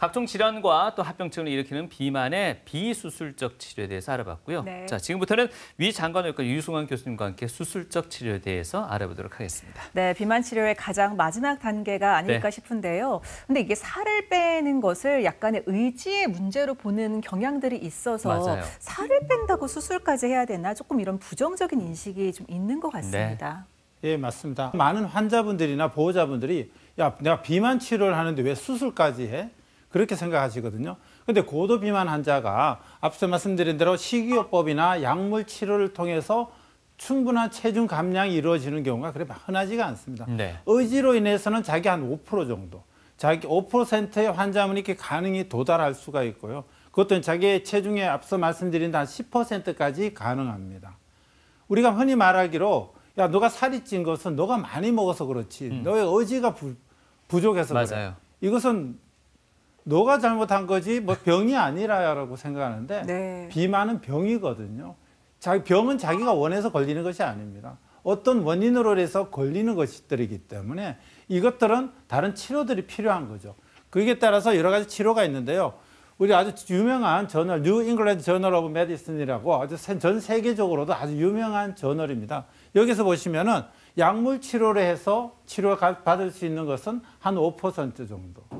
각종 질환과 또 합병증을 일으키는 비만의 비수술적 치료에 대해서 알아봤고요. 네. 자, 지금부터는 위 장관외과 유승환 교수님과 함께 수술적 치료에 대해서 알아보도록 하겠습니다. 네, 비만 치료의 가장 마지막 단계가 아닐까 네. 싶은데요. 근데 이게 살을 빼는 것을 약간의 의지의 문제로 보는 경향들이 있어서 맞아요. 살을 뺀다고 수술까지 해야 되나 조금 이런 부정적인 인식이 좀 있는 것 네. 같습니다. 네. 예, 맞습니다. 많은 환자분들이나 보호자분들이 야, 내가 비만 치료를 하는데 왜 수술까지 해? 그렇게 생각하시거든요. 근데 고도 비만 환자가 앞서 말씀드린 대로 식이요법이나 약물 치료를 통해서 충분한 체중 감량이 이루어지는 경우가 그래게 흔하지가 않습니다. 네. 의지로 인해서는 자기 한 5% 정도, 자기 5%의 환자분이 이렇게 가능이 도달할 수가 있고요. 그것도 자기의 체중에 앞서 말씀드린 한 10%까지 가능합니다. 우리가 흔히 말하기로 야 너가 살이 찐 것은 너가 많이 먹어서 그렇지 음. 너의 의지가 부, 족해서 그래. 이것은 너가 잘못한 거지 뭐 병이 아니라라고 생각하는데 네. 비만은 병이거든요. 자 병은 자기가 원해서 걸리는 것이 아닙니다. 어떤 원인으로 해서 걸리는 것들이기 때문에 이것들은 다른 치료들이 필요한 거죠. 그에 따라서 여러 가지 치료가 있는데요. 우리 아주 유명한 저널, 뉴 잉글랜드 저널 오브 메디슨이라고 아주 전 세계적으로도 아주 유명한 저널입니다. 여기서 보시면은 약물 치료를 해서 치료 받을 수 있는 것은 한 5% 정도.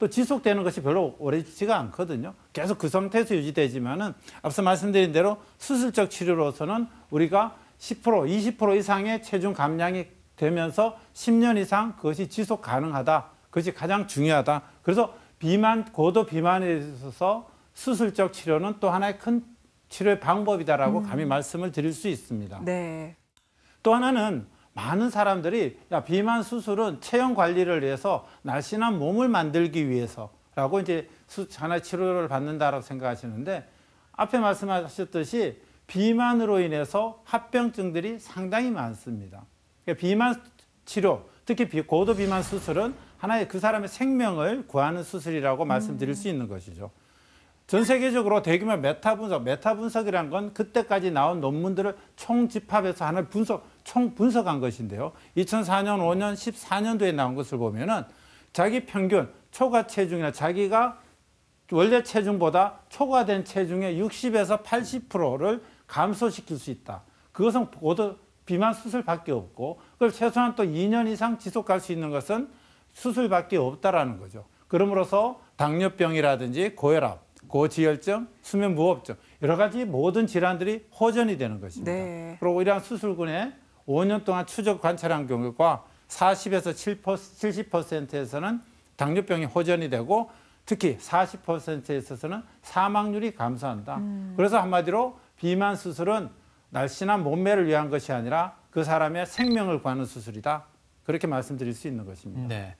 또 지속되는 것이 별로 오래지가 않거든요. 계속 그 상태에서 유지되지만은 앞서 말씀드린 대로 수술적 치료로서는 우리가 10% 20% 이상의 체중 감량이 되면서 10년 이상 그것이 지속 가능하다. 그것이 가장 중요하다. 그래서 비만 고도 비만에 있어서 수술적 치료는 또 하나의 큰 치료의 방법이다라고 음. 감히 말씀을 드릴 수 있습니다. 네. 또 하나는 많은 사람들이 야, 비만 수술은 체형 관리를 위해서 날씬한 몸을 만들기 위해서라고 이제 하나 치료를 받는다라고 생각하시는데 앞에 말씀하셨듯이 비만으로 인해서 합병증들이 상당히 많습니다. 그러니까 비만 치료, 특히 고도 비만 수술은 하나의 그 사람의 생명을 구하는 수술이라고 말씀드릴 음. 수 있는 것이죠. 전 세계적으로 대규모 메타 분석, 메타 분석이란 건 그때까지 나온 논문들을 총집합해서 하는 분석, 총 분석한 것인데요. 2004년, 5년, 14년도에 나온 것을 보면은 자기 평균, 초과 체중이나 자기가 원래 체중보다 초과된 체중의 60에서 80%를 감소시킬 수 있다. 그것은 모두 비만 수술밖에 없고 그걸 최소한 또 2년 이상 지속할 수 있는 것은 수술밖에 없다라는 거죠. 그러므로서 당뇨병이라든지 고혈압, 고지혈증, 수면무호흡증 여러 가지 모든 질환들이 호전이 되는 것입니다. 네. 그리고 이러한 수술군에 5년 동안 추적 관찰한 결과 40에서 70%에서는 당뇨병이 호전이 되고 특히 40%에 있어서는 사망률이 감소한다. 음. 그래서 한마디로 비만 수술은 날씬한 몸매를 위한 것이 아니라 그 사람의 생명을 구하는 수술이다. 그렇게 말씀드릴 수 있는 것입니다. 네.